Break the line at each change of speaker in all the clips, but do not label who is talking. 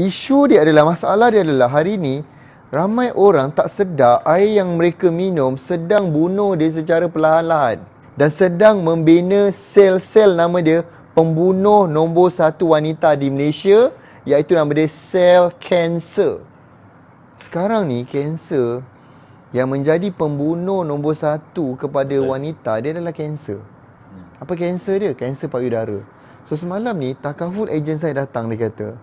isu dia adalah masalah dia adalah hari ini ramai orang tak sedar air yang mereka minum sedang bunuh dia secara perlahan-lahan dan sedang membina sel-sel nama dia pembunuh nombor satu wanita di Malaysia iaitu nama dia sel kanser. Sekarang ni kanser yang menjadi pembunuh nombor satu kepada wanita dia adalah kanser. Hmm. Apa kanser dia? Kanser payudara. So semalam ni takaful agent saya datang dia kata,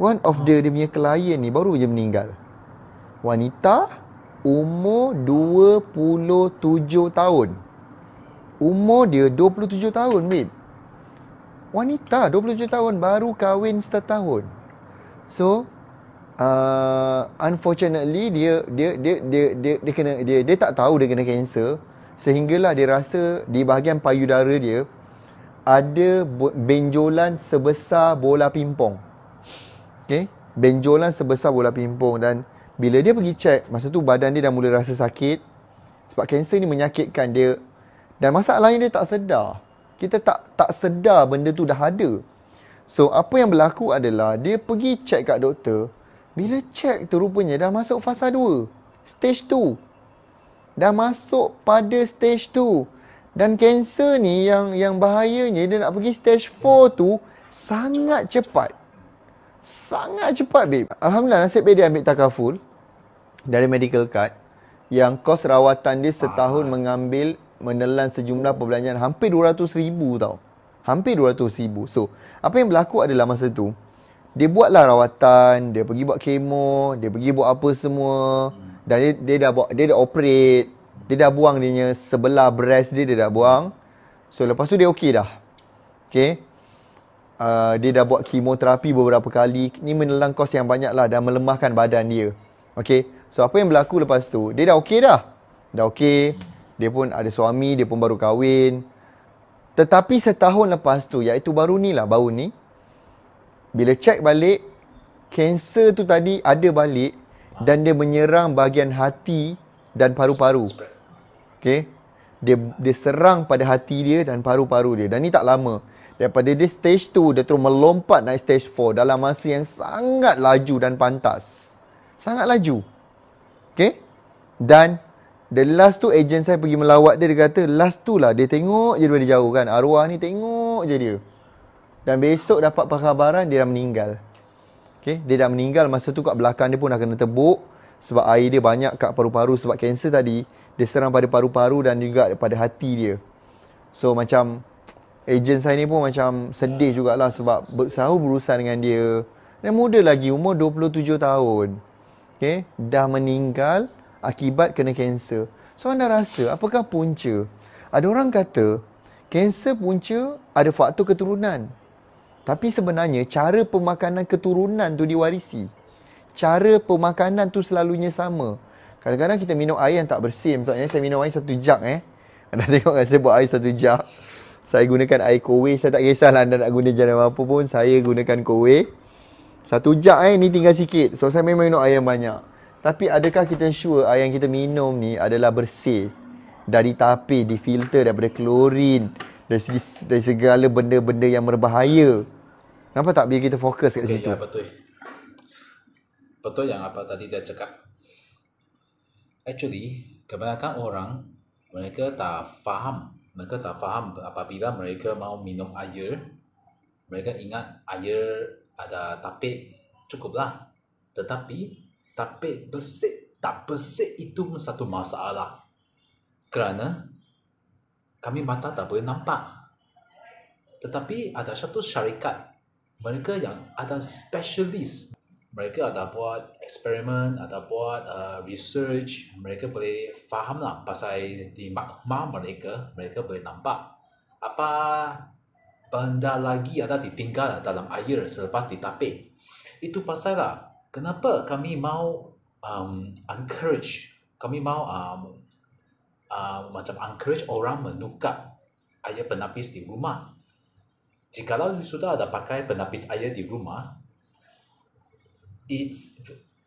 One of the dia punya klien ni baru je meninggal. Wanita umur 27 tahun. Umur dia 27 tahun, babe. Wanita 27 tahun baru kahwin setahun. So uh, unfortunately dia, dia dia dia dia dia kena dia dia tak tahu dia kena kanser sehinggalah dia rasa di bahagian payudara dia ada benjolan sebesar bola pimpong. Okay. Benjolan sebesar bola pimpong dan bila dia pergi check, masa tu badan dia dah mula rasa sakit sebab kanser ni menyakitkan dia dan masalahnya dia tak sedar. Kita tak tak sedar benda tu dah ada. So apa yang berlaku adalah dia pergi check kat doktor. Bila check tu rupanya dah masuk fasa 2. Stage 2. Dah masuk pada stage 2. Dan kanser ni yang yang bahayanya dia nak pergi stage 4 tu sangat cepat. Sangat cepat babe Alhamdulillah nasib baik dia ambil takaful Dari medical card Yang kos rawatan dia setahun ah. mengambil Menelan sejumlah perbelanjaan hampir rm ribu tau Hampir rm ribu. So apa yang berlaku adalah masa tu Dia buatlah rawatan Dia pergi buat kemo Dia pergi buat apa semua Dan dia, dia dah buat Dia dah operate Dia dah buang dia sebelah breast dia Dia dah buang So lepas tu dia okey dah Okay Uh, dia dah buat kemoterapi beberapa kali. Ni menelan kos yang banyak lah dan melemahkan badan dia. Okay. So, apa yang berlaku lepas tu? Dia dah okay dah. Dah okay. Dia pun ada suami, dia pun baru kahwin. Tetapi setahun lepas tu, iaitu baru ni lah, baru ni. Bila check balik, kanser tu tadi ada balik dan dia menyerang bahagian hati dan paru-paru. Okay. Dia, dia serang pada hati dia dan paru-paru dia. Dan ni tak lama daripada dia stage 2 dia terus melompat naik stage 4 dalam masa yang sangat laju dan pantas. Sangat laju. Okay? Dan the last tu agent saya pergi melawat dia dia kata last tu lah dia tengok je daripada jauh kan. Arwah ni tengok je dia. Dan besok dapat perkhabaran dia dah meninggal. Okay? Dia dah meninggal masa tu kat belakang dia pun dah kena tebuk sebab air dia banyak kat paru-paru sebab kanser tadi dia serang pada paru-paru dan juga pada hati dia. So macam agent saya ni pun macam sedih jugalah sebab selalu berurusan dengan dia. Dia muda lagi, umur 27 tahun. Okay? Dah meninggal akibat kena kanser. So anda rasa, apakah punca? Ada orang kata, kanser punca ada faktor keturunan. Tapi sebenarnya, cara pemakanan keturunan tu diwarisi. Cara pemakanan tu selalunya sama. Kadang-kadang kita minum air yang tak bersih. Maksudnya saya minum air satu jak eh. Anda tengok kan saya buat air satu jak. Saya gunakan air kowe Saya tak kisahlah anda nak guna jalan apa pun Saya gunakan kowe Satu jak eh ni tinggal sikit So saya memang minum air yang banyak Tapi adakah kita sure air yang kita minum ni adalah bersih Dari tapi difilter daripada klorin dari, segi, dari segala benda-benda yang berbahaya Kenapa tak biar kita fokus kat okay, situ? Ya, betul.
Betul yang apa tadi dia cakap. Actually, kebanyakan orang mereka tak faham mereka tak faham apabila mereka mau minum air, mereka ingat air ada tapik cukuplah. Tetapi tapik bersih tak bersih itu satu masalah. Kerana kami mata tak boleh nampak. Tetapi ada satu syarikat mereka yang ada specialist mereka ada buat eksperimen, ada buat uh, research, mereka boleh faham lah pasal di magma mereka, mereka boleh nampak apa benda lagi ada ditinggal dalam air selepas ditapai. Itu pasal lah kenapa kami mau um, encourage, kami mau um, uh, macam encourage orang menukar air penapis di rumah. Jikalau sudah ada pakai penapis air di rumah, it's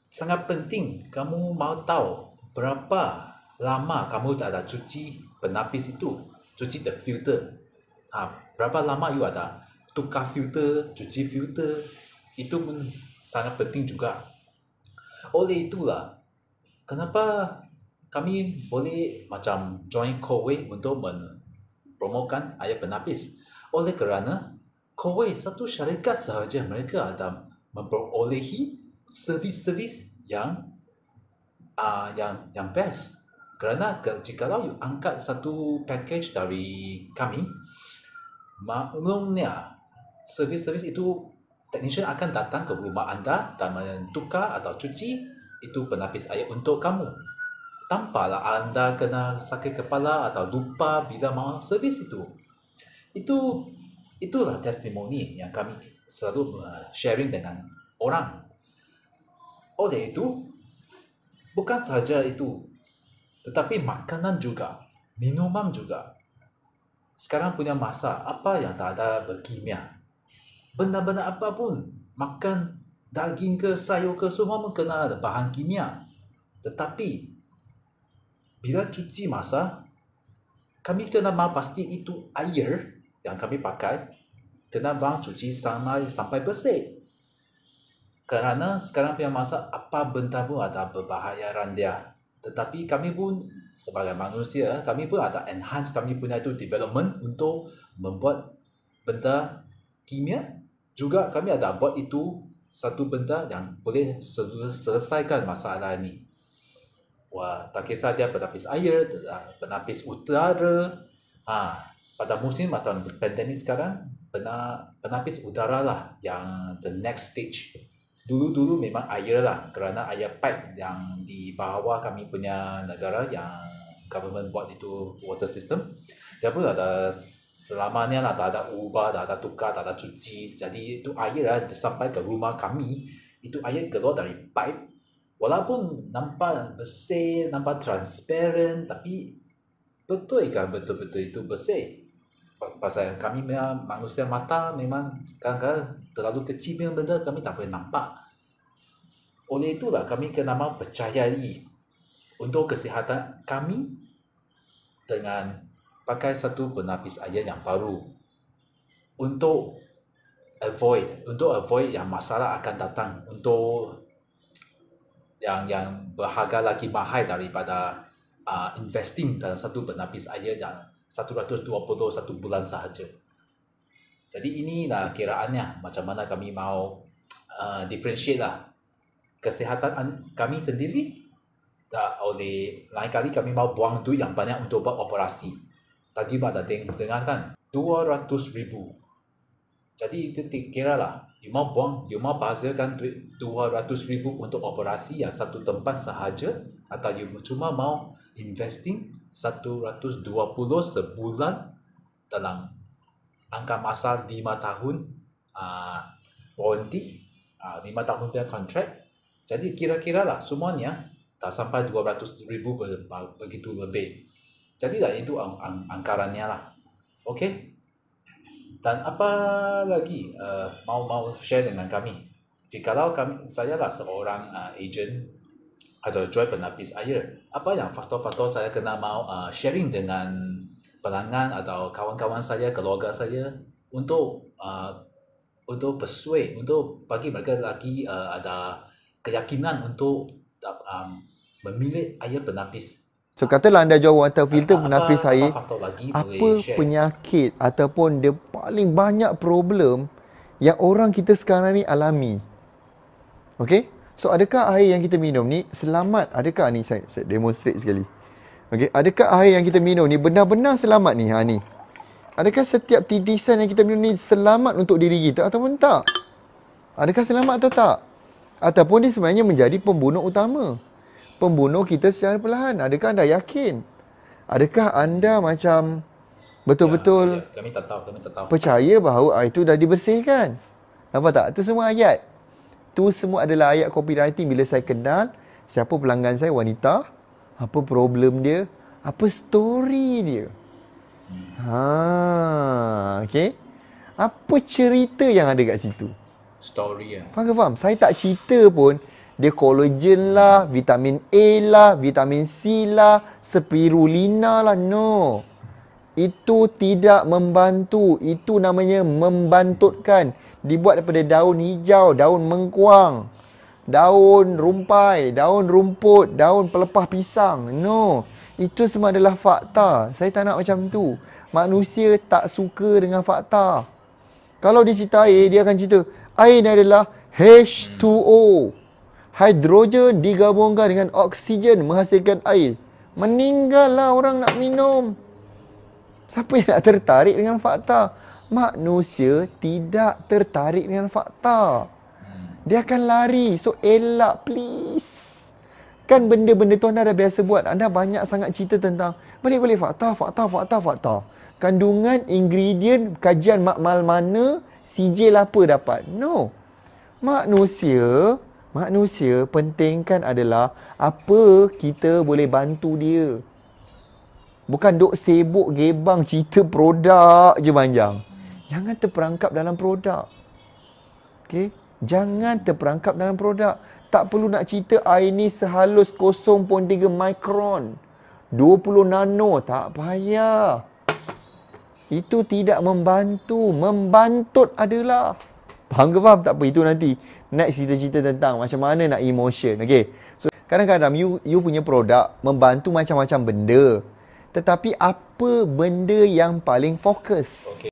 sangat penting kamu mau tahu berapa lama kamu tak ada cuci penapis itu, cuci the filter. Ha, berapa lama you ada tukar filter, cuci filter, itu pun sangat penting juga. Oleh itulah, kenapa kami boleh macam join Kowei untuk mempromokan air penapis. Oleh kerana Kowei satu syarikat sahaja mereka ada memperolehi servis-servis yang uh, yang yang best kerana jika lah you angkat satu package dari kami maklumnya servis-servis itu technician akan datang ke rumah anda dan menukar atau cuci itu penapis air untuk kamu tanpa lah anda kena sakit kepala atau lupa bila mahu servis itu itu itulah testimoni yang kami selalu eh, sharing dengan orang oleh itu, bukan sahaja itu, tetapi makanan juga, minuman juga. Sekarang punya masa, apa yang tak ada berkimia? Benda-benda apa pun, makan daging ke sayur ke semua mengkena ada bahan kimia. Tetapi, bila cuci masa, kami kena mahu pasti itu air yang kami pakai, kena bang cuci sampai, sampai bersih kerana sekarang punya masa apa benda pun ada berbahaya randia. Tetapi kami pun sebagai manusia, kami pun ada enhance kami punya itu development untuk membuat benda kimia. Juga kami ada buat itu satu benda yang boleh selesaikan masalah ini. Wah, tak kisah dia penapis air, ah, penapis udara, Ha, pada musim macam pandemik sekarang, penapis udara lah yang the next stage dulu-dulu memang air lah kerana air pipe yang di bawah kami punya negara yang government buat itu water system dia pun ada selamanya lah tak ada ubah tak ada tukar tak ada cuci jadi itu air lah sampai ke rumah kami itu air keluar dari pipe walaupun nampak bersih nampak transparent tapi betul ke betul-betul itu bersih pasal kami memang manusia mata memang kadang-kadang terlalu kecil memang benda kami tak boleh nampak oleh itulah kami kena percayai untuk kesihatan kami dengan pakai satu penapis air yang baru untuk avoid untuk avoid yang masalah akan datang untuk yang yang berharga lagi mahal daripada uh, investing dalam satu penapis air yang satu bulan sahaja. Jadi ini lah kiraannya macam mana kami mau uh, differentiate lah kesihatan kami sendiri tak oleh lain kali kami mau buang duit yang banyak untuk buat operasi. Tadi mak dah deng- dengar kan, 200 ribu. Jadi itu dikira lah, you mau buang, you mau bazirkan duit ratus ribu untuk operasi yang satu tempat sahaja atau you cuma mau investing 120 sebulan dalam angka masa 5 tahun uh, warranty, uh, ah, 5 tahun punya kontrak. Jadi kira-kira lah semuanya tak sampai 200 ribu begitu lebih. Jadi lah itu ang- ang- angkarannya lah. Okay? Dan apa lagi uh, mau mau share dengan kami? Jikalau kami saya lah seorang uh, agent ada joy penapis air. Apa yang faktor-faktor saya kena mau uh, sharing dengan pelanggan atau kawan-kawan saya, keluarga saya untuk uh, untuk persuade, untuk bagi mereka lagi uh, ada keyakinan untuk um, memilih air penapis.
So katalah anda jual water filter penapis apa, air, apa, lagi apa penyakit ataupun dia paling banyak problem yang orang kita sekarang ni alami? Okay? So adakah air yang kita minum ni selamat? Adakah ni saya, saya demonstrate sekali. Okey, adakah air yang kita minum ni benar-benar selamat ni? Ha ni. Adakah setiap titisan yang kita minum ni selamat untuk diri kita ataupun tak? Adakah selamat atau tak? Ataupun dia sebenarnya menjadi pembunuh utama. Pembunuh kita secara perlahan. Adakah anda yakin? Adakah anda macam betul-betul ya,
ya.
percaya bahawa air itu dah dibersihkan? Nampak tak? Itu semua ayat. Itu semua adalah ayat covid bila saya kenal siapa pelanggan saya wanita, apa problem dia, apa story dia. Hmm. Ha, okey. Apa cerita yang ada kat situ? Story ya. Faham ke faham? Saya tak cerita pun dia collagen lah, vitamin A lah, vitamin C lah, spirulina lah. No. Itu tidak membantu. Itu namanya membantutkan dibuat daripada daun hijau, daun mengkuang, daun rumpai, daun rumput, daun pelepah pisang. No. Itu semua adalah fakta. Saya tak nak macam tu. Manusia tak suka dengan fakta. Kalau dia cerita air, dia akan cerita air ni adalah H2O. Hidrogen digabungkan dengan oksigen menghasilkan air. Meninggallah orang nak minum. Siapa yang nak tertarik dengan fakta? manusia tidak tertarik dengan fakta. Hmm. Dia akan lari. So elak please. Kan benda-benda tu anda dah biasa buat. Anda banyak sangat cerita tentang balik-balik fakta, fakta, fakta, fakta. Kandungan, ingredient, kajian makmal mana, sijil lah apa dapat. No. Manusia, manusia pentingkan adalah apa kita boleh bantu dia. Bukan duk sibuk gebang cerita produk je panjang. Jangan terperangkap dalam produk. Okay? Jangan terperangkap dalam produk. Tak perlu nak cerita air ni sehalus 0.3 mikron. 20 nano. Tak payah. Itu tidak membantu. Membantut adalah. Faham ke faham? Tak apa. Itu nanti. Next kita cerita tentang macam mana nak emotion. Okay. So, kadang-kadang you, you punya produk membantu macam-macam benda. Tetapi apa benda yang paling fokus? Okay.